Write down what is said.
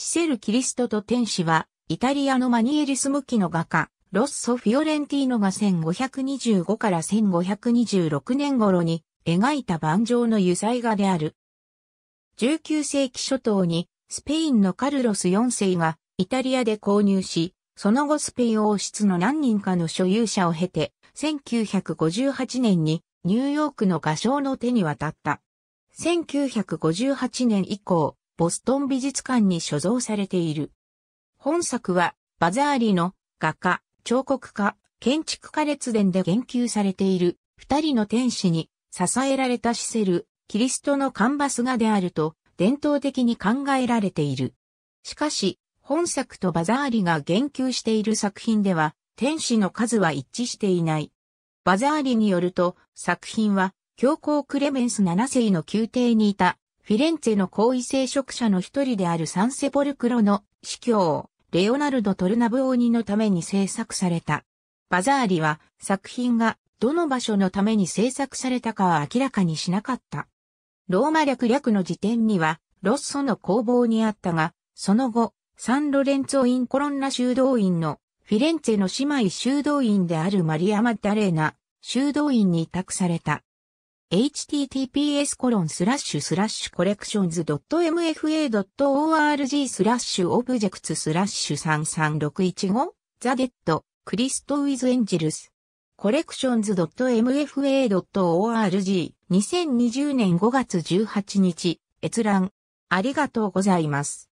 シセル・キリストと天使は、イタリアのマニエリスムきの画家、ロッソ・フィオレンティーノが1525から1526年頃に描いた盤上の油彩画である。19世紀初頭にスペインのカルロス4世がイタリアで購入し、その後スペイン王室の何人かの所有者を経て、1958年にニューヨークの画商の手に渡った。1958年以降、ボストン美術館に所蔵されている。本作は、バザーリの画家、彫刻家、建築家列伝で言及されている二人の天使に支えられたシセル、キリストのカンバス画であると伝統的に考えられている。しかし、本作とバザーリが言及している作品では、天使の数は一致していない。バザーリによると、作品は、教皇クレメンス7世の宮廷にいたフィレンツェの後位聖職者の一人であるサンセポルクロの司教、レオナルド・トルナブオーニのために制作された。バザーリは作品がどの場所のために制作されたかは明らかにしなかった。ローマ略略の時点にはロッソの工房にあったが、その後、サンロレンツォ・イン・コロンナ修道院のフィレンツェの姉妹修道院であるマリア・マッダレーナ修道院に委託された。https コロンスラッシュスラッシュコレクションズ .mfa.org スラッシュオブジェクツスラッシュ33615ザ・デッド・クリスト・ウィズ・エンジェルスコレクションズ .mfa.org 2020年5月18日閲覧ありがとうございます。